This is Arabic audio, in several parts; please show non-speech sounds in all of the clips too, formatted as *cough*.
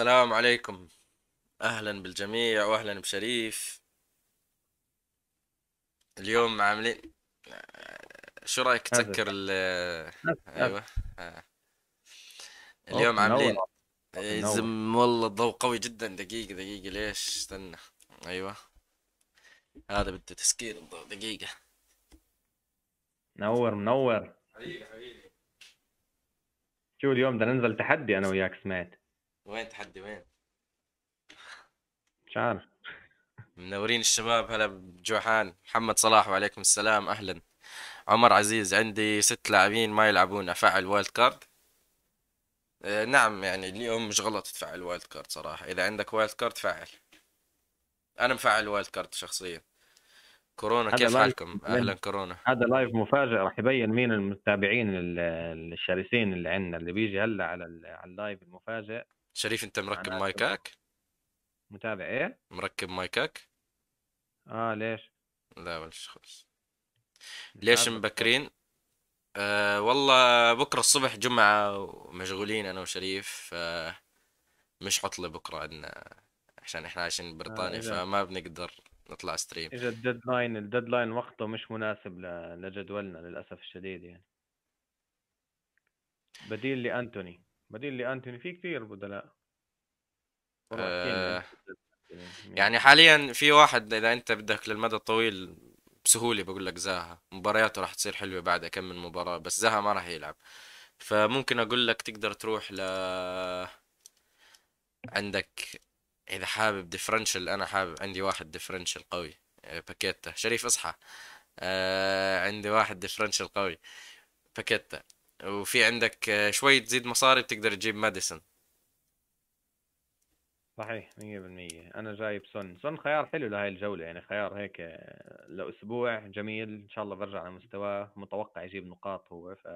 السلام عليكم اهلا بالجميع واهلا بشريف اليوم عاملين شو رايك تسكر ال ايوه آه. اليوم عاملين يزم إيه، والله الضوء قوي جدا دقيقه دقيقه ليش استنى ايوه هذا بده تسكير الضوء دقيقه منور منور حبيبي حبيبي شو اليوم بدنا ننزل تحدي انا وياك سمعت وين تحدي وين؟ مش عارف منورين الشباب هلا بجوحان محمد صلاح وعليكم السلام اهلا عمر عزيز عندي ست لاعبين ما يلعبون افعل وايلد آه، كارد نعم يعني اليوم مش غلط تفعل وايلد كارد صراحه اذا عندك وايلد كارد فعل انا مفعل وايلد كارد شخصيا كورونا كيف حالكم؟ اهلا كورونا هذا لايف مفاجئ راح يبين مين المتابعين الشرسين اللي عندنا اللي بيجي هلا على اللايف المفاجئ شريف انت مركب مايكاك متابع ايه مركب مايكاك اه ليش لا ولا خلص ليش مبكرين آه والله بكره الصبح جمعه ومشغولين انا وشريف آه مش عطله بكره عندنا عشان احنا عايشين آه، بريطانيا آه فما بنقدر نطلع ستريم اذا الديدلاين الديدلاين وقته مش مناسب لجدولنا للاسف الشديد يعني بديل لانتوني بديل لانتوني في كثير بدلاء أه يعني, يعني حاليا في واحد اذا انت بدك للمدى الطويل بسهوله بقول لك زاها مبارياته راح تصير حلوه بعد كم من مباراه بس زاها ما راح يلعب فممكن اقول لك تقدر تروح ل عندك اذا حابب ديفرنشل انا حابب عندي واحد ديفرنشل قوي آه، باكيتا شريف اصحى آه عندي واحد ديفرنشل قوي باكيتا وفي عندك آه، شوي تزيد مصاري بتقدر تجيب ماديسون صحيح 100% انا جايب سون سون خيار حلو لهي الجوله يعني خيار هيك آه، لاسبوع جميل ان شاء الله برجع على مستواه متوقع يجيب نقاط هو ف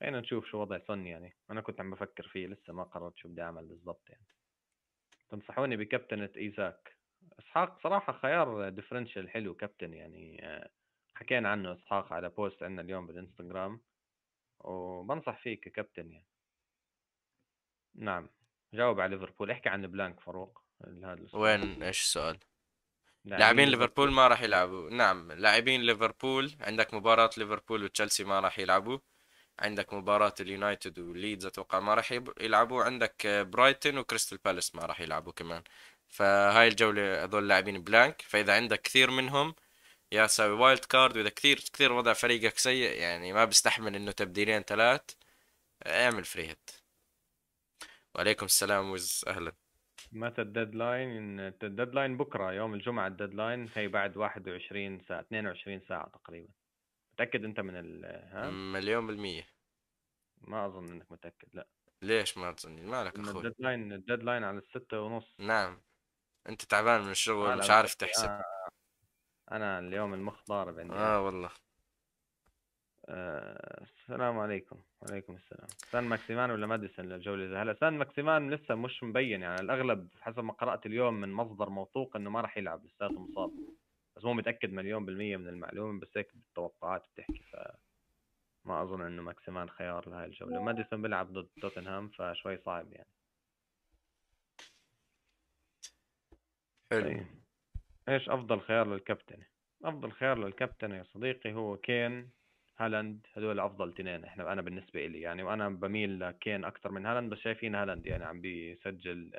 خلينا نشوف شو وضع سون يعني انا كنت عم بفكر فيه لسه ما قررت شو بدي اعمل بالضبط يعني تنصحوني بكابتنة ايزاك اسحاق صراحه خيار ديفرنشال حلو كابتن يعني آه، حكينا عنه اسحاق على بوست عندنا اليوم بالانستغرام وبنصح فيك كابتن يعني نعم جاوب على ليفربول احكي عن بلانك فاروق هذا وين ايش السؤال؟ لاعبين ليفربول ما راح يلعبوا نعم لاعبين ليفربول عندك مباراة ليفربول وتشيلسي ما راح يلعبوا عندك مباراة اليونايتد وليدز اتوقع ما راح يلعبوا عندك برايتن وكريستال بالاس ما راح يلعبوا كمان فهاي الجولة هذول لاعبين بلانك فإذا عندك كثير منهم يا تساوي وايلد كارد واذا كثير كثير وضع فريقك سيء يعني ما بيستحمل انه تبديلين ثلاث اعمل فري هيت وعليكم السلام وز اهلا متى الديدلاين الديدلاين بكره يوم الجمعه الديدلاين هي بعد 21 ساعه 22 ساعه تقريبا متاكد انت من ال ها مليون بالميه ما اظن انك متاكد لا ليش ما تظني مالك اخوي الديدلاين الديدلاين على الستة ونص نعم انت تعبان من الشغل مش عارف تحسب آه انا اليوم المخ ضارب عندي اه والله آه السلام عليكم وعليكم السلام سان ماكسيمان ولا ماديسون للجولة اذا هلا سان ماكسيمان لسه مش مبين يعني الأغلب حسب ما قرأت اليوم من مصدر موثوق إنه ما راح يلعب لساته مصاب بس مو متأكد مليون بالمية من المعلومة بس هيك بالتوقعات بتحكي ف ما أظن إنه ماكسيمان خيار لهي الجولة ماديسون بيلعب ضد توتنهام فشوي صعب يعني حلو طيب. ايش افضل خيار للكابتن افضل خيار للكابتن يا صديقي هو كين هالاند هدول افضل اثنين احنا انا بالنسبه لي يعني وانا بميل لكين اكثر من هالاند بس شايفين هالاند يعني عم بيسجل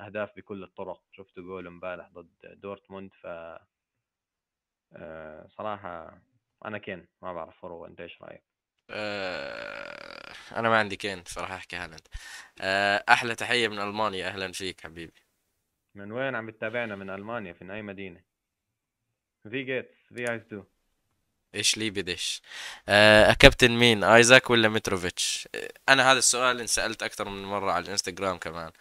اهداف بكل الطرق شفتوا جول امبارح ضد دورتموند ف آه، صراحه انا كين ما بعرف فرو انت ايش رايك؟ آه، انا ما عندي كين صراحه احكي هالاند آه، احلى تحيه من المانيا اهلا فيك حبيبي من وين عم تتابعنا من المانيا من اي مدينه في جيتس في ايز دو ايش لي بدش آه،, آه كابتن مين ايزاك ولا متروفيتش آه، انا هذا السؤال انسالت اكثر من مره على الانستغرام كمان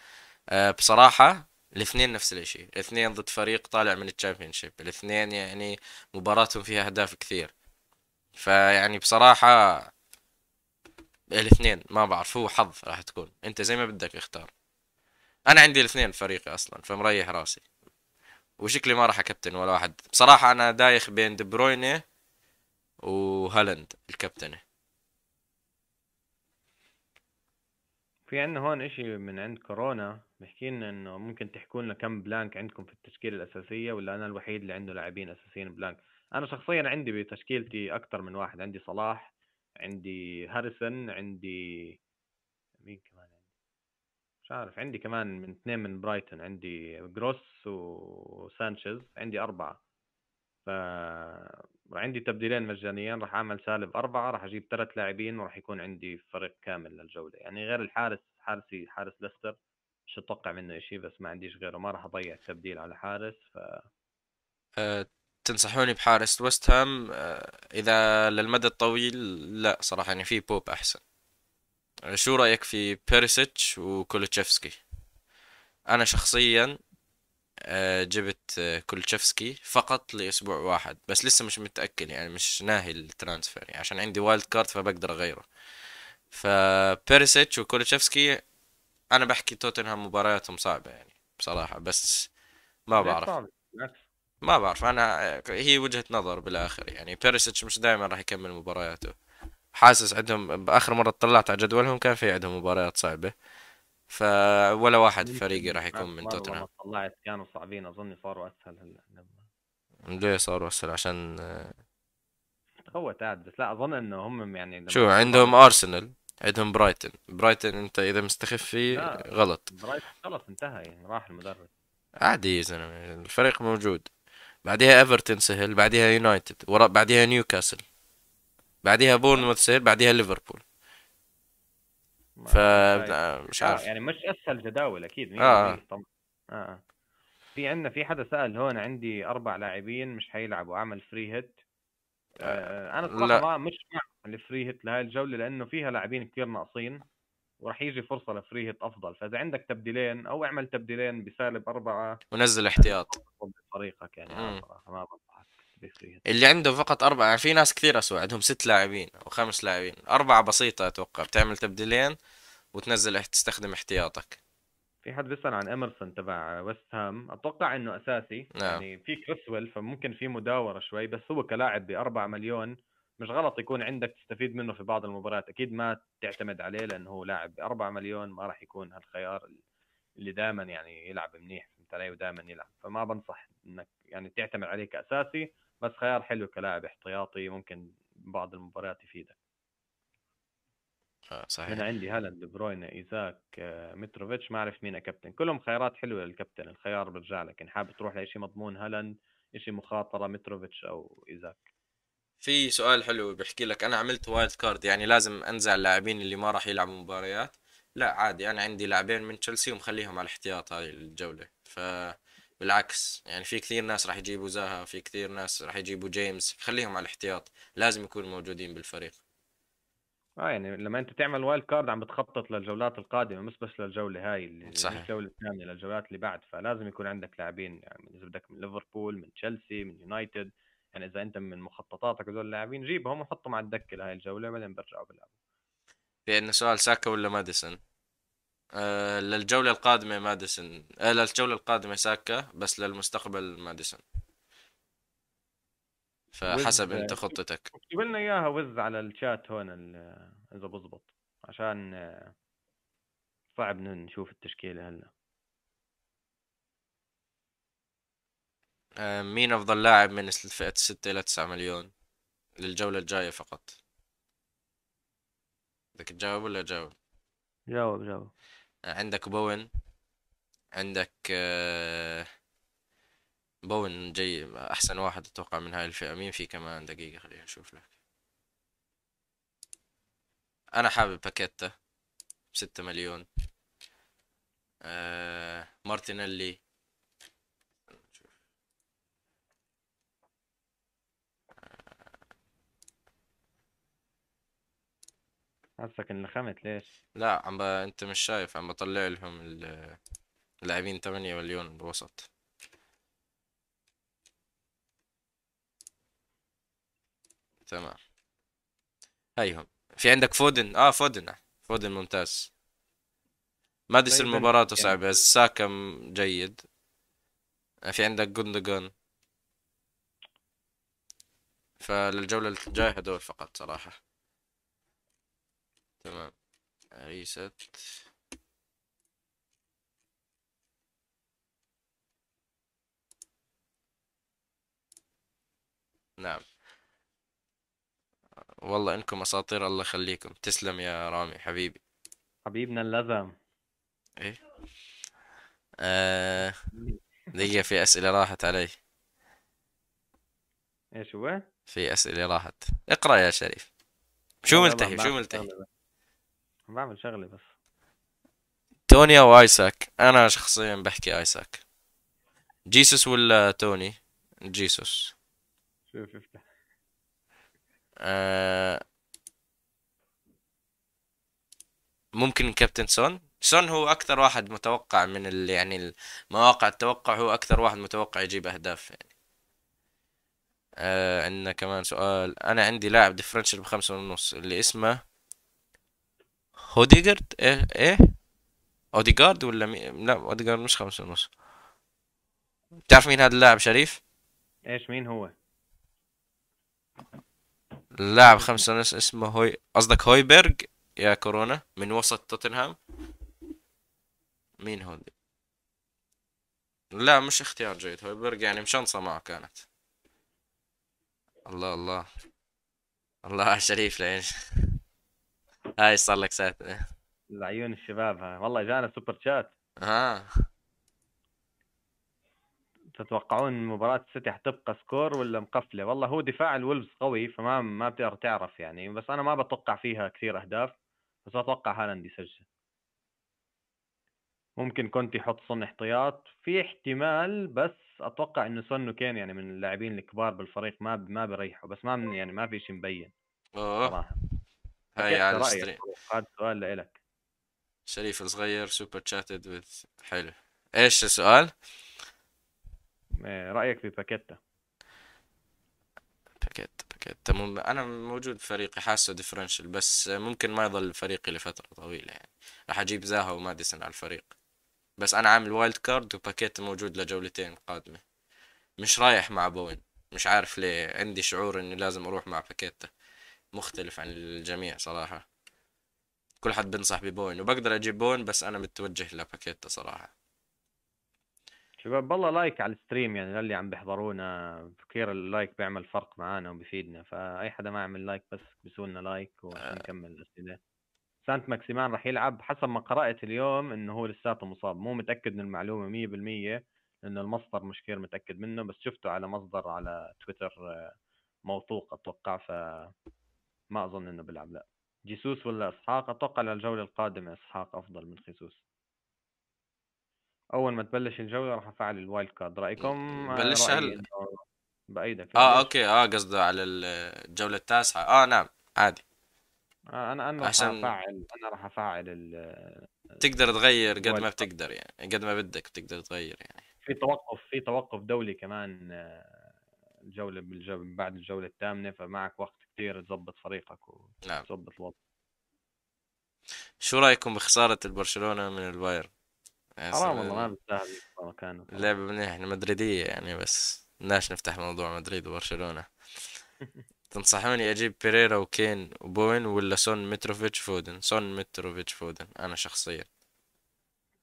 آه بصراحه الاثنين نفس الشيء الاثنين ضد فريق طالع من الشامبيونشيب الاثنين يعني مباراتهم فيها اهداف كثير فيعني بصراحه الاثنين ما بعرف هو حظ راح تكون انت زي ما بدك اختار انا عندي الاثنين فريقي اصلا فمريح راسي وشكلي ما راح اكابتن ولا واحد بصراحه انا دايخ بين دي برويني وهالاند الكابتنه في عندنا هون اشي من عند كورونا بحكي لنا انه ممكن تحكوا لنا كم بلانك عندكم في التشكيله الاساسيه ولا انا الوحيد اللي عنده لاعبين اساسيين بلانك انا شخصيا عندي بتشكيلتي اكثر من واحد عندي صلاح عندي هاريسون عندي مين مش عارف عندي كمان من اثنين من برايتون عندي جروس وسانشيز عندي أربعة ف عندي تبديلين مجانيين راح أعمل سالب أربعة راح أجيب ثلاث لاعبين وراح يكون عندي فريق كامل للجولة يعني غير الحارس حارسي حارس ليستر مش أتوقع منه شيء بس ما عنديش غيره ما راح أضيع التبديل على حارس ف أه تنصحوني بحارس وست هام أه إذا للمدى الطويل لا صراحة يعني في بوب أحسن شو رايك في بيريسيتش وكولتشيفسكي انا شخصيا آه، جبت آه، كولتشيفسكي فقط لاسبوع واحد بس لسه مش متاكد يعني مش ناهي الترانسفير يعني عشان عندي وايلد كارد فبقدر اغيره فبيريسيتش وكولتشيفسكي انا بحكي توتنهام مبارياتهم صعبه يعني بصراحه بس ما بعرف ما بعرف انا آه، هي وجهه نظر بالاخر يعني بيريسيتش مش دائما راح يكمل مبارياته حاسس عندهم باخر مره طلعت على جدولهم كان في عندهم مباريات صعبه ف ولا واحد في فريقي راح يكون من توتنهام طلعت كانوا صعبين اظن صاروا اسهل هلا ليه صاروا اسهل عشان آه، هو تعد بس لا اظن انه هم يعني شو عندهم ارسنال عندهم برايتن برايتن انت اذا مستخف فيه غلط برايتن خلص انتهى يعني راح المدرب عادي يا زلمه الفريق موجود بعدها ايفرتون سهل بعدها يونايتد ورا بعدها نيوكاسل بعديها بورنموث سهل بعديها ليفربول ف مش آه، عارف يعني مش اسهل جداول اكيد اه طب... اه في عندنا في حدا سال هون عندي اربع لاعبين مش حيلعبوا اعمل فري هيت آه،, آه انا الصراحه مش مع الفري هيت لهي الجوله لانه فيها لاعبين كثير ناقصين وراح يجي فرصه لفري هيت افضل فاذا عندك تبديلين او اعمل تبديلين بسالب اربعه ونزل احتياط بطريقك يعني ما بنصح حقيقيه اللي عنده فقط اربعه يعني في ناس كثير اسوء عندهم ست لاعبين او خمس لاعبين اربعه بسيطه اتوقع بتعمل تبديلين وتنزل تستخدم احتياطك في حد بيسال عن ايمرسون تبع ويست هام اتوقع انه اساسي نعم. يعني في كريسويل فممكن في مداوره شوي بس هو كلاعب ب 4 مليون مش غلط يكون عندك تستفيد منه في بعض المباريات اكيد ما تعتمد عليه لانه هو لاعب ب 4 مليون ما راح يكون هالخيار اللي دائما يعني يلعب منيح فهمت علي ودائما يلعب فما بنصح انك يعني تعتمد عليه كاساسي بس خيار حلو كلاعب احتياطي ممكن بعض المباريات يفيدك صحيح انا عندي هالاند بروين ايزاك متروفيتش ما اعرف مين كابتن كلهم خيارات حلوه للكابتن الخيار برجع لك ان حابب تروح لشيء مضمون هالاند شيء مخاطره متروفيتش او ايزاك في سؤال حلو بيحكي لك انا عملت وايلد كارد يعني لازم انزع اللاعبين اللي ما راح يلعبوا مباريات لا عادي انا عندي لاعبين من تشيلسي ومخليهم على الاحتياط هاي الجوله ف بالعكس يعني في كثير ناس راح يجيبوا زاها في كثير ناس راح يجيبوا جيمس خليهم على الاحتياط لازم يكونوا موجودين بالفريق اه يعني لما انت تعمل وايلد كارد عم بتخطط للجولات القادمه مش بس للجوله هاي اللي يعني صحيح. الجوله الثانيه للجولات اللي بعد فلازم يكون عندك لاعبين يعني اذا بدك من ليفربول من تشيلسي من يونايتد يعني اذا انت من مخططاتك هذول اللاعبين جيبهم وحطهم على الدكه لهي الجوله بعدين برجعوا بيلعبوا في عندنا سؤال ساكا ولا ماديسون؟ آه، للجولة القادمة ماديسون آه للجولة القادمة ساكا بس للمستقبل ماديسون فحسب وز... انت خطتك اكتب لنا اياها وز على الشات هون اذا بزبط عشان آه، صعب نشوف التشكيلة هلا آه، مين افضل لاعب من فئة 6 الى 9 مليون للجولة الجاية فقط بدك تجاوب ولا جاوب؟ جاوب جاوب عندك بوين عندك آه، بون جاي احسن واحد اتوقع من هاي الفئه مين في كمان دقيقه خلينا نشوف لك انا حابب باكيتا بستة مليون آه، مارتينيلي حاسك خمت ليش؟ لا عم ب... انت مش شايف عم بطلع لهم اللاعبين 8 مليون بوسط تمام هيهم في عندك فودن اه فودن فودن ممتاز ما ديس طيب، المباراة مباراته يعني صعبة بس ساكا جيد في عندك جوندوجان فللجولة الجاية هدول فقط صراحة تمام ريست نعم والله انكم اساطير الله يخليكم تسلم يا رامي حبيبي حبيبنا اللذم ايه آه... دقيقة في اسئلة راحت علي ايش هو؟ في اسئلة راحت اقرأ يا شريف شو ملتهي شو ملتهي بعمل شغله بس توني او ايساك انا شخصيا بحكي ايساك جيسوس ولا توني جيسوس شوف افتح آه، ممكن كابتن سون سون هو اكثر واحد متوقع من ال... يعني مواقع التوقع هو اكثر واحد متوقع يجيب اهداف يعني آه عندنا كمان سؤال انا عندي لاعب ديفرنشل بخمسة ونص اللي اسمه هوديجرد ايه ايه اوديجارد ولا مي... لا اوديجارد مش خمسة ونص تعرف مين هذا اللاعب شريف ايش مين هو اللاعب خمسة ونص اسمه هوي قصدك هويبرج يا كورونا من وسط توتنهام مين هو لا مش اختيار جيد هويبرج يعني مشنصة معه كانت الله الله الله شريف ليش هاي صار لك ساعه لعيون الشباب هاي والله جانا سوبر شات ها تتوقعون مباراة السيتي حتبقى سكور ولا مقفلة؟ والله هو دفاع الولفز قوي فما ما بتقدر تعرف يعني بس أنا ما بتوقع فيها كثير أهداف بس أتوقع هالاند يسجل ممكن كنت يحط صن احتياط في احتمال بس أتوقع إنه سون وكين يعني من اللاعبين الكبار بالفريق ما ما بيريحوا بس ما من يعني ما في شيء مبين صراحة هاي على الستريم هذا سؤال لإلك شريف صغير سوبر تشاتد ويز حلو ايش السؤال؟ آه، رأيك في باكيتا باكيتا مم... انا موجود فريقي حاسه ديفرنشل بس ممكن ما يضل فريقي لفترة طويلة يعني راح اجيب زاها وماديسون على الفريق بس انا عامل وايلد كارد وباكيتا موجود لجولتين قادمة مش رايح مع بوين مش عارف ليه عندي شعور اني لازم اروح مع باكيتا مختلف عن الجميع صراحة كل حد بنصح ببوين وبقدر اجيب بوين بس انا متوجه لباكيتا صراحة شباب والله لايك على الستريم يعني للي عم بيحضرونا كثير اللايك بيعمل فرق معانا وبيفيدنا فاي حدا ما عمل لايك بس بسولنا لايك ونكمل آه. الاسئله سانت ماكسيمان راح يلعب حسب ما قرات اليوم انه هو لساته مصاب مو متاكد من المعلومه 100% انه المصدر مش كثير متاكد منه بس شفته على مصدر على تويتر آه، موثوق اتوقع ف ما أظن إنه بيلعب لا جيسوس ولا إسحاق أتوقع للجولة القادمة إسحاق أفضل من خيسوس أول ما تبلش الجولة راح أفعل الوايلد كارد رأيكم؟ بلش هلا بأيدك اه اوكي اه قصده على الجولة التاسعة اه نعم عادي آه انا انا عشان... راح افعل انا راح افعل ال... تقدر تغير قد ما بتقدر يعني قد ما بدك بتقدر تغير يعني في توقف في توقف دولي كمان آه، الجوله بالجو بعد الجوله الثامنه فمعك وقت كثير تظبط فريقك نعم. وتظبط الوضع شو رايكم بخساره البرشلونه من البايرن؟ حرام والله ما بتستاهل مكانه لعبه منيحه احنا مدريديه يعني بس بدناش نفتح موضوع مدريد وبرشلونه *laughs* تنصحوني اجيب بيريرا وكين وبوين ولا سون متروفيتش فودن سون متروفيتش فودن انا شخصيا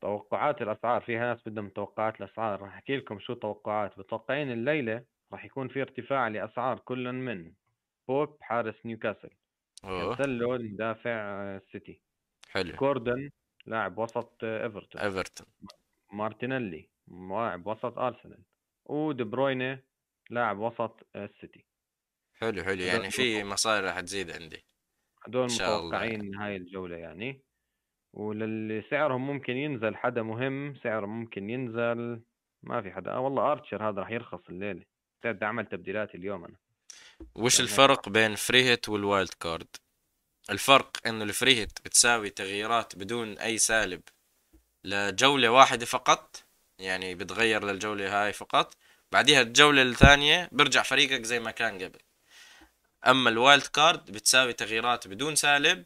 توقعات الاسعار فيها ناس بدهم توقعات الاسعار راح احكي لكم شو توقعات متوقعين الليله راح يكون في ارتفاع لأسعار كل من بوب حارس نيوكاسل كانسيلو مدافع السيتي آه، حلو كوردن لاعب وسط آه، ايفرتون ايفرتون مارتينيلي لاعب وسط ارسنال ودي بروينه لاعب وسط السيتي آه، حلو حلو يعني في مصاري راح تزيد عندي هذول متوقعين هاي الجوله يعني وللي سعرهم ممكن ينزل حدا مهم سعره ممكن ينزل ما في حدا آه والله ارتشر هذا راح يرخص الليله بدي اعمل تبديلات اليوم انا وش يعني الفرق بين فري هيت والوايلد كارد الفرق انه الفري هيت بتساوي تغييرات بدون اي سالب لجوله واحده فقط يعني بتغير للجوله هاي فقط بعديها الجوله الثانيه برجع فريقك زي ما كان قبل اما الوايلد كارد بتساوي تغييرات بدون سالب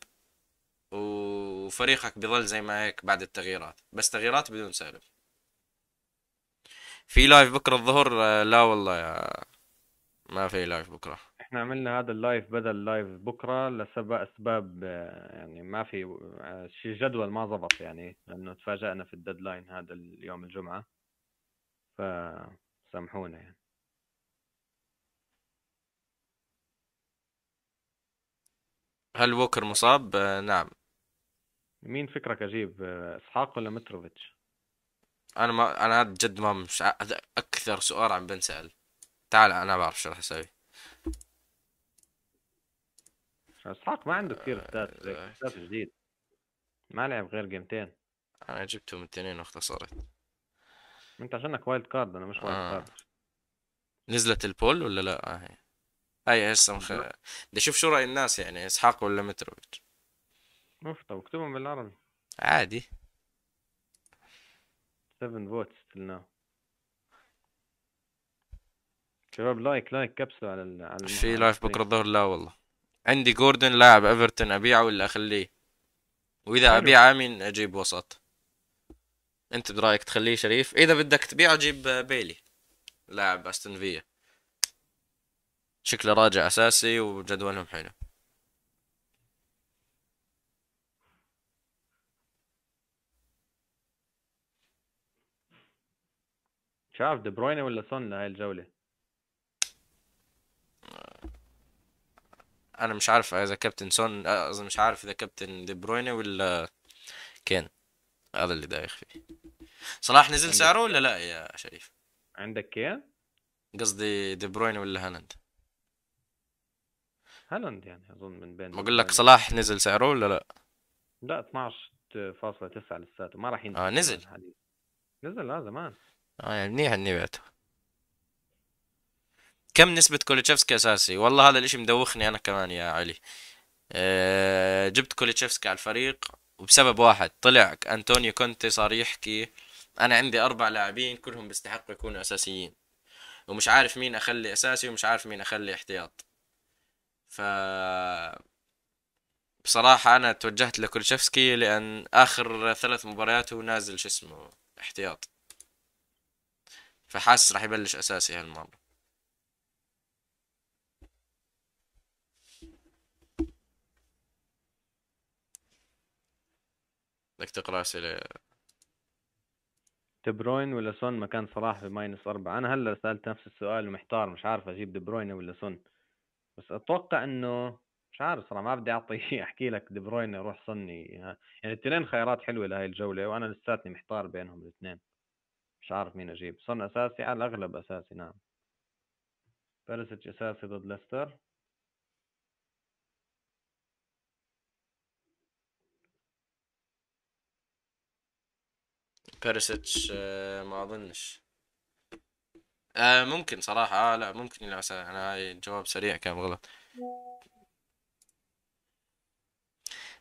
وفريقك بضل زي ما هيك بعد التغييرات بس تغييرات بدون سالب في لايف بكره الظهر آه، لا والله يا ما في لايف بكره احنا عملنا هذا اللايف بدل لايف بكره لسبب اسباب آه، يعني ما في آه، شيء جدول ما ضبط يعني لانه تفاجئنا في الديدلاين هذا اليوم الجمعه فسامحونا يعني هل ووكر مصاب؟ نعم مين فكرك اجيب اسحاق ولا متروفيتش؟ انا ما انا هذا جد ما مش ع... هذا اكثر سؤال عم بنسال تعال انا بعرف شو راح اسوي اسحاق ما عنده كثير ستات آه، ستات جديد ما لعب غير جيمتين انا جبتهم من اثنين واختصرت انت عشانك وايلد كارد انا مش وايلد آه. كارد نزلت البول ولا لا آه هي هي هسه مخ... بدي اشوف شو راي الناس يعني اسحاق ولا متروفيتش مفتوى اكتبهم بالعربي عادي 7 فوتس تلنا شباب لايك لايك كبسه على على في لايف بكره الظهر لا والله عندي جوردن لاعب ايفرتون ابيعه ولا اخليه واذا ابيعه مين اجيب وسط انت برايك تخليه شريف اذا بدك تبيعه جيب بيلي لاعب استون فيا شكله راجع اساسي وجدولهم حلو مش عارف دي بروين ولا سون هاي الجوله انا مش عارف اذا كابتن سون اظن مش عارف اذا كابتن دي بروين ولا كان هذا اللي دايخ فيه صلاح نزل سعره ولا لا يا شريف عندك كان قصدي دي بروين ولا هالاند هالاند يعني اظن من بين بقول لك صلاح نزل سعره ولا لا لا 12.9 لساته ما راح ينزل آه نزل نزل لا آه، زمان آه يعني منيح اني بعته كم نسبة كوليتشيفسكي اساسي والله هذا الاشي مدوخني انا كمان يا علي آه، جبت كوليتشيفسكي على الفريق وبسبب واحد طلع انطونيو كونتي صار يحكي انا عندي اربع لاعبين كلهم بيستحقوا يكونوا اساسيين ومش عارف مين اخلي اساسي ومش عارف مين اخلي احتياط ف بصراحة أنا توجهت لكولشفسكي لأن آخر ثلاث مباريات هو نازل شو اسمه احتياط فحاسس راح يبلش اساسي هالمره بدك تقرا اسئله دي بروين ولا سون مكان صلاح بماينس أربعة أنا هلا سألت نفس السؤال ومحتار مش عارف أجيب دي بروين ولا سون بس أتوقع إنه مش عارف صراحة ما بدي أعطي *laughs* أحكي لك دي بروين روح صني يعني الاثنين خيارات حلوة لهي الجولة وأنا لساتني محتار بينهم الاثنين مش عارف مين أجيب صن أساسي على الأغلب أساسي نعم بيرسيتش أساسي ضد ليستر بيرسيتش آه، ما أظنش آه ممكن صراحة آه لا ممكن يلعب أنا هاي الجواب سريع كان غلط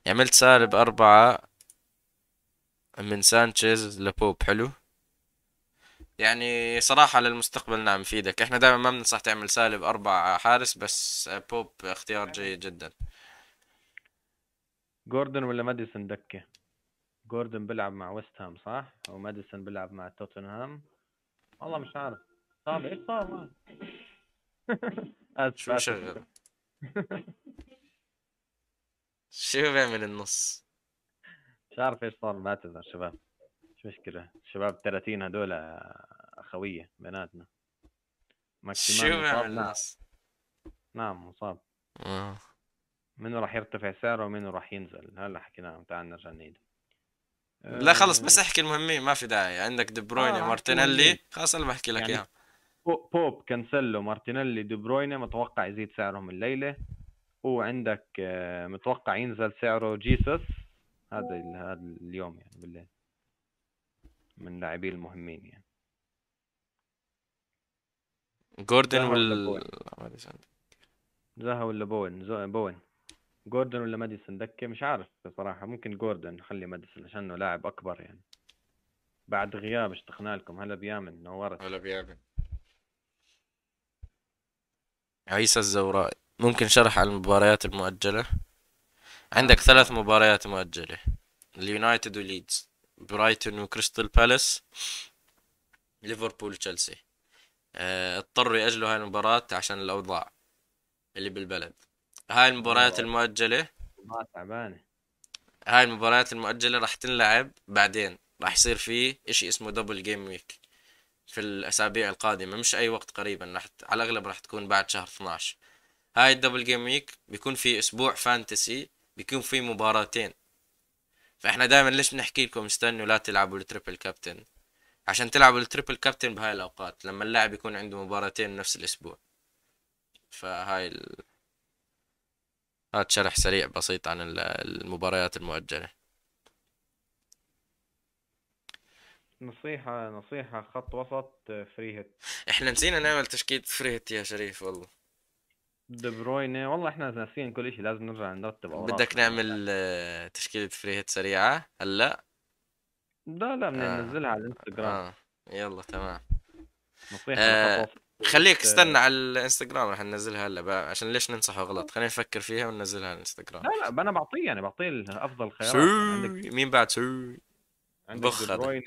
عملت سالب أربعة من سانشيز لبوب حلو يعني صراحة للمستقبل نعم يفيدك احنا دائما ما بننصح تعمل سالب أربع حارس بس آه، بوب اختيار يعني جيد جدا جوردن ولا ماديسون دكة جوردن بيلعب مع ويست هام صح وماديسون بيلعب مع توتنهام والله مش عارف طيب ايش صار *laughs* شو شغل *laughs* شو بيعمل النص مش عارف ايش صار بعتذر شباب مشكله شباب 30 هذول اخويه بيناتنا شو بيعمل الناس نعم, نعم، مصاب آه. منو راح يرتفع سعره ومنو راح ينزل هلا حكينا تعال نرجع نعيد لا خلص بس آه. احكي المهمين ما في داعي عندك دي بروين آه مارتينيلي خلص انا بحكي لك يعني اياها يعني بوب كانسلو مارتينيلي دي بروين متوقع يزيد سعرهم الليله وعندك آه، متوقع ينزل سعره جيسوس هذا هذا اليوم يعني بالليل من اللاعبين المهمين يعني جوردن ولا ماديسون زها ولا بوين بوين جوردن ولا ماديسون دكه مش عارف بصراحه ممكن جوردن نخلي ماديسون انه لاعب اكبر يعني بعد غياب اشتقنا لكم هلا بيامن نورت هلا بيامن عيسى الزورائي ممكن شرح على المباريات المؤجلة عندك ثلاث مباريات مؤجلة اليونايتد وليدز برايتون وكريستال بالاس ليفربول تشيلسي آه، اضطروا يأجلوا هاي المباراة عشان الأوضاع اللي بالبلد هاي المباريات المؤجلة تعبانة هاي المباريات المؤجلة راح تنلعب بعدين راح يصير في اشي اسمه دبل جيم ويك في الأسابيع القادمة مش أي وقت قريبا راح على الأغلب راح تكون بعد شهر 12 هاي الدبل جيم ويك بيكون في أسبوع فانتسي بيكون في مباراتين فاحنا دائما ليش بنحكي لكم استنوا لا تلعبوا التريبل كابتن عشان تلعبوا التريبل كابتن بهاي الاوقات لما اللاعب يكون عنده مباراتين نفس الاسبوع فهاي ال... هذا شرح سريع بسيط عن المباريات المؤجله نصيحة نصيحة خط وسط فري هيت احنا نسينا نعمل تشكيلة فري هيت يا شريف والله دي بروين والله احنا ناسيين كل شيء لازم نرجع نرتب اوراق بدك نعمل آه، تشكيله فري هيت سريعه هلا لا لا بدنا آه. ننزلها على الانستغرام آه. يلا تمام نصيحه آه. خليك آه. استنى على الانستغرام رح ننزلها هلا عشان ليش ننصحه غلط خلينا نفكر فيها وننزلها على الانستغرام لا لا انا بعطيه يعني بعطيه افضل خيارات يعني عندك مين بعد سو عندك دي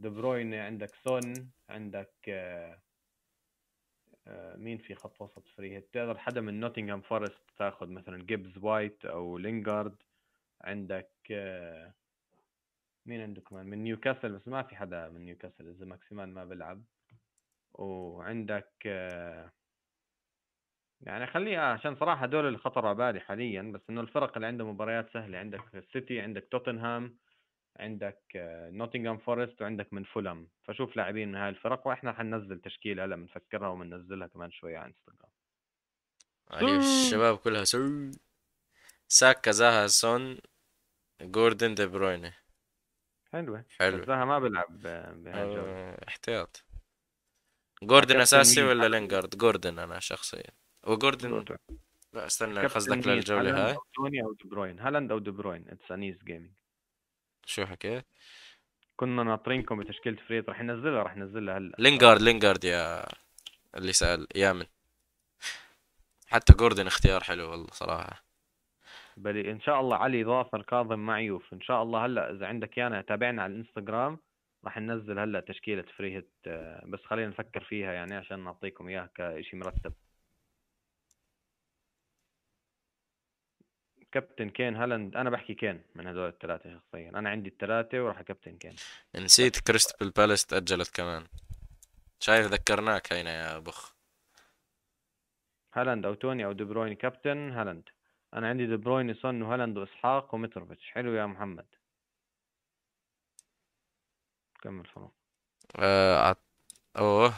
دبروينه دي عندك سون عندك آه آه، مين في خط وسط فري هيت تقدر حدا من نوتنغهام فورست تاخذ مثلا جيبز وايت او لينغارد عندك آه، مين عنده كمان من نيوكاسل بس ما في حدا من نيوكاسل اذا ماكسيمان ما بيلعب وعندك آه، يعني خليها عشان صراحه هدول اللي خطروا على بالي حاليا بس انه الفرق اللي عنده مباريات سهله عندك السيتي عندك توتنهام عندك نوتنغهام فورست وعندك من فولم فشوف لاعبين من هاي الفرق واحنا حننزل تشكيله هلا بنفكرها وبننزلها كمان شويه على انستغرام الشباب كلها سو ساكا زاها سون جوردن دي بروينه حلوة حلوة زاها ما بلعب بهالجولة احتياط جوردن اساسي ولا لينجارد؟ جوردن انا شخصيا وجوردن لا استنى قصدك للجولة هاي هالاند او دي بروين هالاند او دي بروين اتس انيس جيمنج شو حكيت؟ كنا ناطرينكم بتشكيلة فريد رح ننزلها رح ننزلها هلا لينجارد لينجارد يا اللي سأل يامن حتى جوردن اختيار حلو والله صراحة بلي ان شاء الله علي ظافر كاظم معيوف ان شاء الله هلا اذا عندك يانا تابعنا على الانستغرام رح ننزل هلا تشكيلة فريهت آه، بس خلينا نفكر فيها يعني عشان نعطيكم اياها كشيء مرتب كابتن كين هالاند انا بحكي كين من هذول الثلاثه شخصيا انا عندي الثلاثه وراح كابتن كين نسيت كريستال بالاس تاجلت كمان شايف ذكرناك هينا يا بخ هالاند او توني او دي بروين كابتن هالاند انا عندي دي بروين صن وهالاند واسحاق ومتروفيتش حلو يا محمد كمل فرق آه... اوه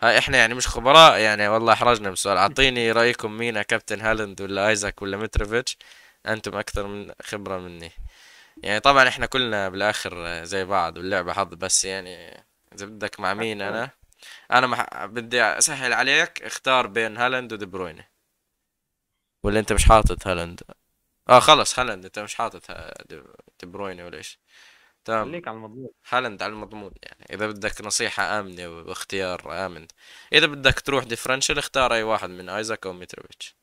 هاي احنا يعني مش خبراء يعني والله احرجنا بالسؤال اعطيني رايكم مين كابتن هالاند ولا ايزاك ولا متروفيتش انتم اكثر من خبره مني يعني طبعا احنا كلنا بالاخر زي بعض واللعبه حظ بس يعني اذا بدك مع مين انا انا مح... بدي اسهل عليك اختار بين هالاند ودي بروينه ولا انت مش حاطط هالاند اه خلص هالاند انت مش حاطط دي بروينه ولا ايش تمام خليك على المضمون هالاند على المضمون يعني اذا بدك نصيحه امنه واختيار امن اذا بدك تروح ديفرنشل اختار اي واحد من ايزاك او ميتروفيتش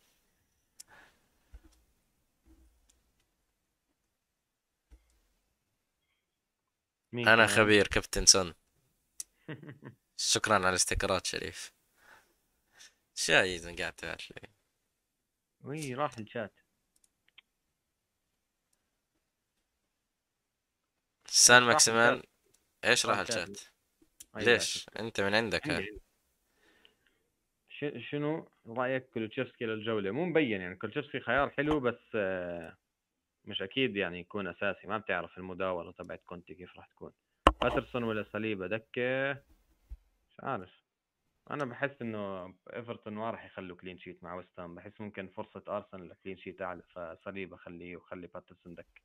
انا خبير كابتن سن *laughs* شكرا على الاستكرات شريف شايزن قاعد تعرف وي راح الشات سان ماكسيمان ايش راح الشات؟ ليش؟ انت من عندك هاي شنو رايك كولتشيفسكي للجوله مو مبين يعني كولتشيفسكي خيار حلو بس آه، مش اكيد يعني يكون اساسي ما بتعرف المداوله تبعت كونتي كيف راح تكون باترسون ولا صليبه دكه مش عارف انا بحس انه ايفرتون ما راح يخلوا كلين شيت مع وستام بحس ممكن فرصه ارسنال كلين شيت اعلى فصليبه خليه وخلي باترسون دكه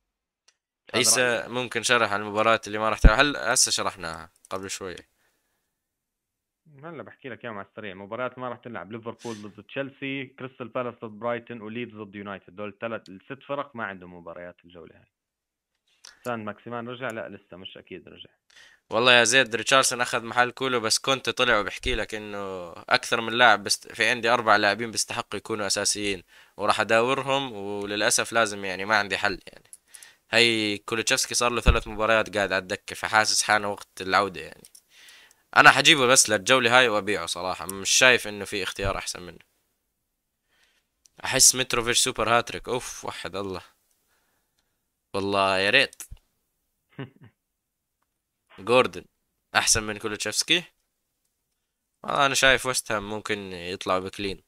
عيسى ممكن شرح عن المباراة اللي ما راح تلعب هل هسه شرحناها قبل شوي هلا بحكي لك اياهم على السريع مباريات ما راح تلعب ليفربول ضد تشيلسي كريستال بالاس ضد برايتون وليدز ضد يونايتد دول الثلاث الست فرق ما عندهم مباريات الجوله هاي سان ماكسيمان رجع لا لسه مش اكيد رجع والله يا زيد ريتشاردسون اخذ محل كولو بس كنت طلع وبحكي لك انه اكثر من لاعب بست... في عندي اربع لاعبين بيستحقوا يكونوا اساسيين وراح اداورهم وللاسف لازم يعني ما عندي حل يعني هاي كولوتشيفسكي صار له ثلاث مباريات قاعد على الدكه فحاسس حانه وقت العوده يعني انا حجيبه بس للجوله هاي وابيعه صراحه مش شايف انه في اختيار احسن منه احس متروفيتش سوبر هاتريك اوف وحد الله والله يا ريت *laughs* جوردن احسن من كولوتشيفسكي انا شايف ويست ممكن يطلعوا بكلين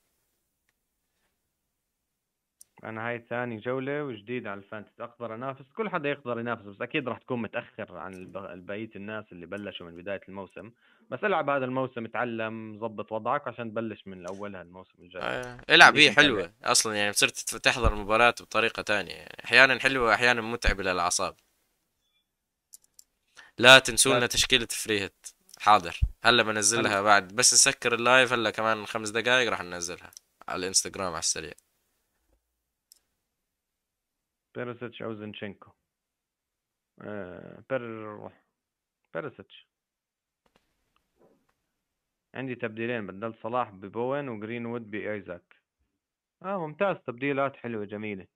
انا هاي ثاني جوله وجديد على الفانتسي اقدر انافس كل حدا يقدر ينافس بس اكيد راح تكون متاخر عن بقيه الناس اللي بلشوا من بدايه الموسم بس العب هذا الموسم اتعلم ظبط وضعك عشان تبلش من اولها الموسم الجاي آه. العب هي حلوه تعمل. اصلا يعني صرت تحضر مباراة بطريقه تانية احيانا حلوه احيانا متعبه للاعصاب لا تنسوا لنا تشكيله فريهت حاضر هلا بنزلها بعد بس نسكر اللايف هلا كمان خمس دقائق راح ننزلها على الانستغرام على السريع بيرسيتش او Zinchenko. آه بير بيرسيتش عندي تبديلين بدل صلاح ببوين وود بإيزاك اه ممتاز تبديلات حلوة جميلة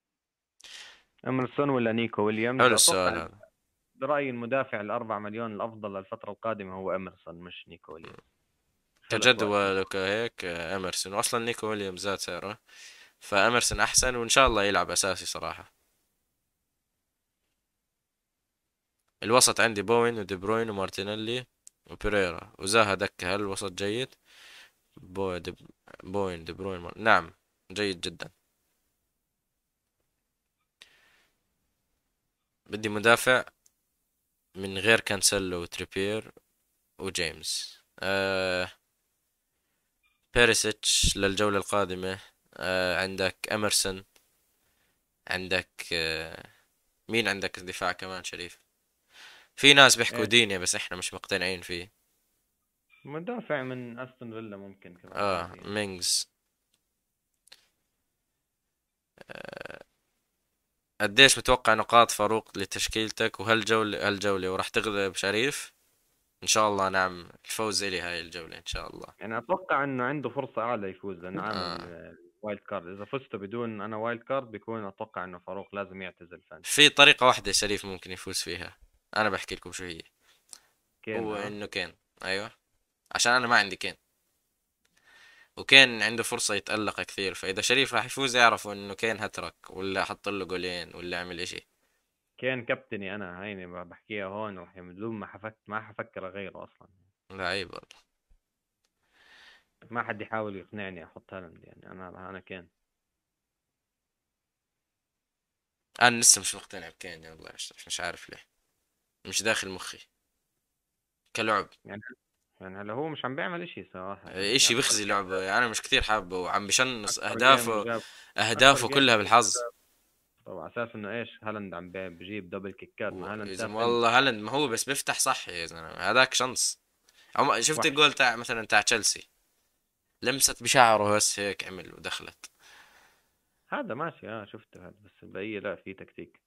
امرسون ولا نيكو ويليامز حلو السؤال هذا برأيي المدافع الأربع مليون الأفضل للفترة القادمة هو امرسون مش نيكو ويليامز كجدول هيك امرسون واصلا نيكو ويليامز ذات سعره فامرسون احسن وان شاء الله يلعب اساسي صراحه الوسط عندي بوين ودي بروين ومارتينيلي وبيريرا وزاها دكة هل الوسط جيد بو دي بوين دي بروين مار... نعم جيد جدا بدي مدافع من غير كانسلو وتريبير وجيمس آه بيريسيتش للجولة القادمة آه عندك أمرسون عندك آه مين عندك دفاع كمان شريف في ناس بيحكوا إيه. ديني بس احنا مش مقتنعين فيه مدافع من استون فيلا ممكن كمان اه مينجز آه، قديش متوقع نقاط فاروق لتشكيلتك وهل جولة وراح تغلب شريف؟ ان شاء الله نعم الفوز الي هاي الجولة ان شاء الله يعني اتوقع انه عنده فرصة اعلى يفوز لانه عامل آه. وايلد كارد اذا فزته بدون انا وايلد كارد بيكون اتوقع انه فاروق لازم يعتزل فانت في طريقة واحدة شريف ممكن يفوز فيها انا بحكي لكم شو هي كان هو آه. انه كان ايوه عشان انا ما عندي كان وكان عنده فرصة يتألق كثير فإذا شريف راح يفوز يعرفوا إنه كان هترك ولا حط له جولين ولا عمل إشي كان كابتني أنا هيني بحكيها هون وحمدلوم ما حفكت ما حفكر غيره أصلا لعيب والله ما حد يحاول يقنعني أحط هالاند يعني أنا أنا كان أنا لسه مش مقتنع بكان والله مش عارف ليه مش داخل مخي كلعب يعني يعني هلا هو مش عم بيعمل اشي صراحه يعني اشي بخزي لعبه يعني انا مش كثير حابه وعم بشنص اهدافه اهدافه كلها بالحظ طبعا على اساس انه ايش هالاند عم بجيب دبل كيكات ما هالاند والله هالاند ما هو بس بيفتح صح يا زلمه هذاك شنص شفت الجول تاع مثلا تاع تشيلسي لمست بشعره بس هيك عمل ودخلت هذا ماشي اه شفته هذا بس البقيه لا في تكتيك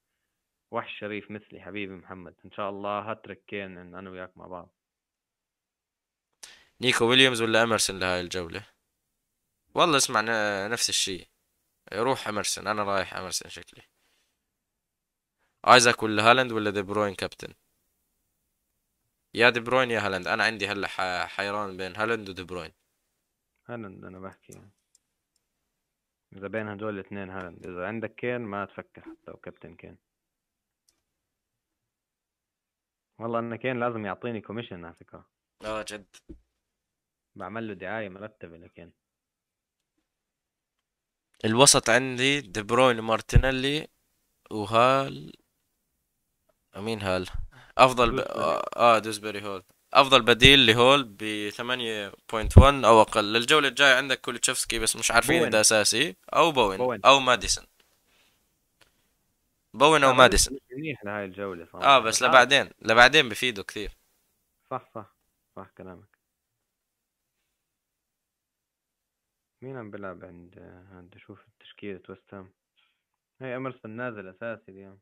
وحش شريف مثلي حبيبي محمد ان شاء الله كين إن انا وياك مع بعض نيكو ويليامز ولا امرسون لهاي الجوله والله اسمع نفس الشيء روح امرسون انا رايح امرسون شكلي ايزاك ولا هالاند ولا دي بروين كابتن يا دي بروين يا هالاند انا عندي هلا حيران بين هالاند ودي بروين هالاند انا بحكي يعني. اذا بين هدول الاثنين هالاند اذا عندك كين ما تفكر حتى وكابتن كين والله انك كان لازم يعطيني كوميشن على فكره اه جد بعمل له دعايه مرتبه لكن الوسط عندي دي بروين مارتينيلي وهال مين هال افضل ب... آه،, اه دوزبري هول افضل بديل لهول ب 8.1 او اقل الجوله الجايه عندك كولتشفسكي بس مش عارفين اذا اساسي او بوين, بوين. او ماديسون بونا وماديسون منيح لهاي الجوله صح. اه بس لبعدين لبعدين بفيدوا كثير صح صح صح كلامك مين عم بلعب عند عند شوف التشكيله توستام هاي هي امرسون نازل اساسي اليوم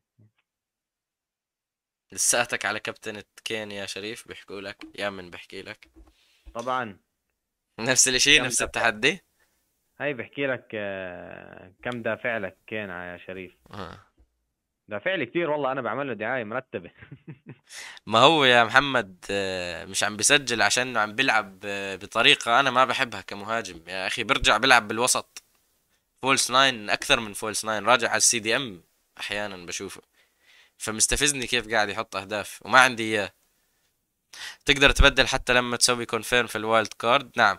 لساتك على كابتنة كين يا شريف بيحكوا لك يا من بحكي لك طبعا نفس الاشي نفس التحدي هاي بحكي لك آه، كم دافع لك كين يا شريف آه. ده فعل كتير والله انا بعمل له دعايه مرتبه *laughs* ما هو يا محمد آه، مش عم بسجل عشان عم بلعب آه، بطريقه انا ما بحبها كمهاجم يا اخي برجع بلعب بالوسط فولس ناين اكثر من فولس ناين راجع على السي دي ام احيانا بشوفه فمستفزني كيف قاعد يحط اهداف وما عندي اياه تقدر تبدل حتى لما تسوي كونفيرم في الوايلد كارد نعم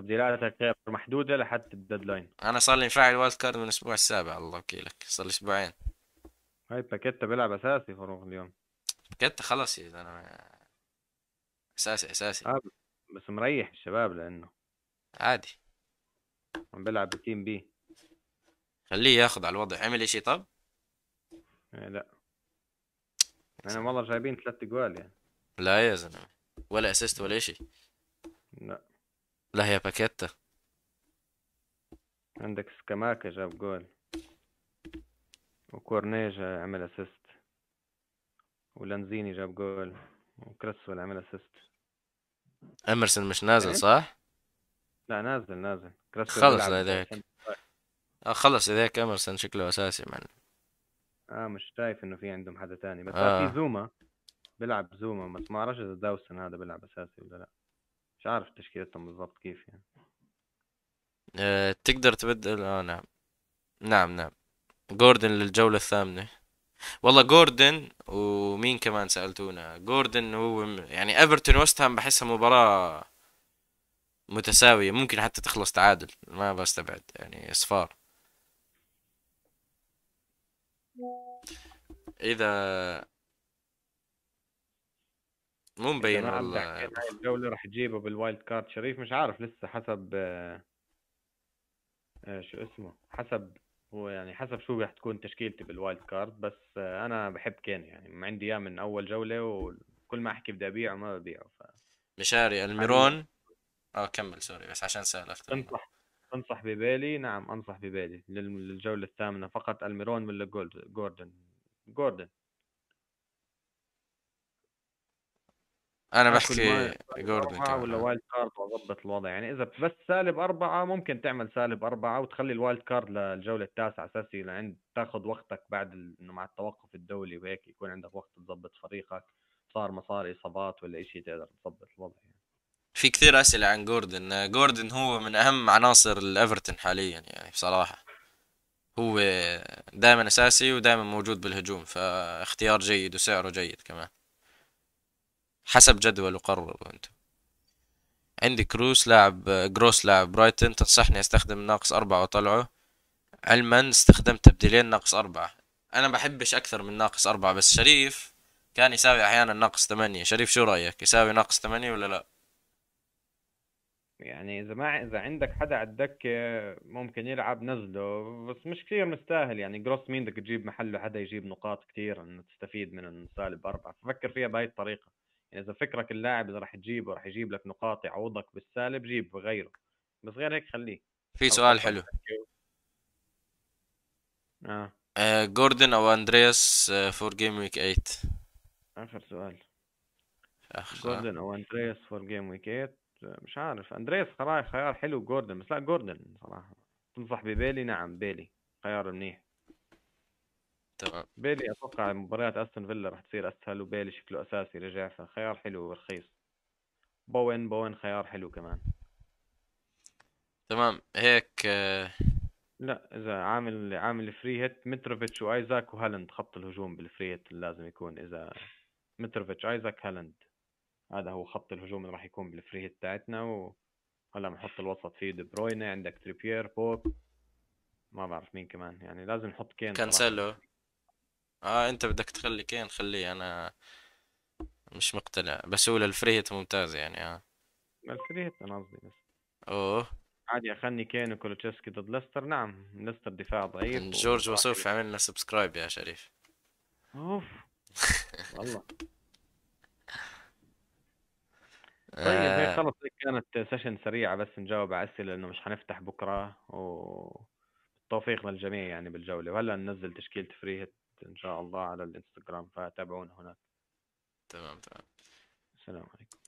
تبديلاتك غير محدوده لحد الديدلاين انا صار لي مفعل وايلد كارد من الاسبوع السابع الله وكيلك صار لي اسبوعين هاي باكيتا بيلعب اساسي فاروق اليوم باكيتا خلص يا زلمه اساسي اساسي آه بس مريح الشباب لانه عادي عم بيلعب بتيم بي خليه ياخذ على الوضع عمل اشي طب؟ إيه، لا انا يعني والله جايبين ثلاث جوال يعني لا يا زلمه ولا اسيست ولا اشي لا لا هي باكيتا عندك سكاماكا جاب جول وكورنيجا عمل اسيست ولانزيني جاب جول وكريسول عمل اسيست امرسن مش نازل إيه؟ صح؟ لا نازل نازل خلص آه خلص هذاك امرسن شكله اساسي من اه مش شايف انه في عندهم حدا تاني بس آه. في آه. زوما بيلعب زوما بس ما اعرفش اذا داوسن هذا بيلعب اساسي ولا لا مش عارف تشكيلتهم بالضبط كيف يعني أه تقدر تبدل اه نعم نعم نعم جوردن للجولة الثامنة والله جوردن ومين كمان سألتونا جوردن هو يعني ايفرتون وست هام بحسها مباراة متساوية ممكن حتى تخلص تعادل ما بستبعد يعني اصفار اذا مو مبين والله الجوله راح تجيبه بالوايلد كارد شريف مش عارف لسه حسب آه شو اسمه حسب هو يعني حسب شو راح تكون تشكيلتي بالوايلد كارد بس آه انا بحب كين يعني عندي اياه من اول جوله وكل ما احكي بدي ابيعه ما ببيعه ف... مشاري الميرون اه كمل سوري بس عشان سالفت انصح انصح ببالي نعم انصح ببالي للجوله الثامنه فقط الميرون ولا جولد جوردن جوردن انا بحكي جوردن كمان ولا وايلد آه. كارد واضبط الوضع يعني اذا بس سالب اربعه ممكن تعمل سالب اربعه وتخلي الوايلد كارد للجوله التاسعه اساسي لعند تاخذ وقتك بعد انه مع التوقف الدولي وهيك يكون عندك وقت تظبط فريقك صار مصاري اصابات ولا شيء تقدر تظبط الوضع يعني. في كثير اسئله عن جوردن جوردن هو من اهم عناصر الايفرتون حاليا يعني بصراحه هو دائما اساسي ودائما موجود بالهجوم فاختيار جيد وسعره جيد كمان حسب جدول وقرروا انتم عندي كروس لاعب جروس لاعب برايتن تنصحني استخدم ناقص أربعة وطلعه علما استخدمت تبديلين ناقص أربعة أنا بحبش أكثر من ناقص أربعة بس شريف كان يساوي أحيانا ناقص ثمانية شريف شو رأيك يساوي ناقص ثمانية ولا لا؟ يعني اذا ما اذا عندك حدا على الدكه ممكن يلعب نزله بس مش كثير مستاهل يعني جروس مين بدك تجيب محله حدا يجيب نقاط كثير انه تستفيد من السالب اربعه فكر فيها بهي الطريقه يعني اذا فكرك اللاعب اذا راح تجيبه راح يجيب لك نقاط يعوضك بالسالب جيب غيره بس غير هيك خليه في سؤال حلو آه. اه جوردن او اندرياس فور جيم ويك 8 اخر سؤال اخر جوردن او اندرياس فور جيم ويك 8 مش عارف اندرياس خيار خيار حلو جوردن بس لا جوردن صراحه تنصح ببيلي نعم بيلي خيار منيح تمام بيلي اتوقع مباريات استون فيلا رح تصير اسهل وبيلي شكله اساسي رجع فخيار حلو ورخيص بوين بوين خيار حلو كمان تمام هيك آه، لا اذا عامل عامل فري هيت متروفيتش وايزاك وهالند خط الهجوم بالفري هيت لازم يكون اذا متروفيتش ايزاك هالند هذا هو خط الهجوم اللي راح يكون بالفري هيت تاعتنا وهلا بنحط الوسط فيه دي بروينه عندك تريبير بوب ما بعرف مين كمان يعني لازم نحط كين كانسلو اه انت بدك تخلي كين خليه انا مش مقتنع بس هو هيت ممتاز يعني اه هيت انا قصدي بس اوه عادي اخلي كين وكولوتشيسكي ضد ليستر نعم ليستر دفاع ضعيف جورج وصوف عمل لنا سبسكرايب يا شريف اوف والله *laughs* طيب إيه، آه. هيك خلص كانت سيشن سريعة بس نجاوب على أسئلة لأنه مش حنفتح بكرة و التوفيق للجميع يعني بالجولة وهلا ننزل تشكيلة فري هيت ان شاء الله على الانستغرام فتابعونا هناك تمام تمام السلام عليكم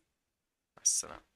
السلام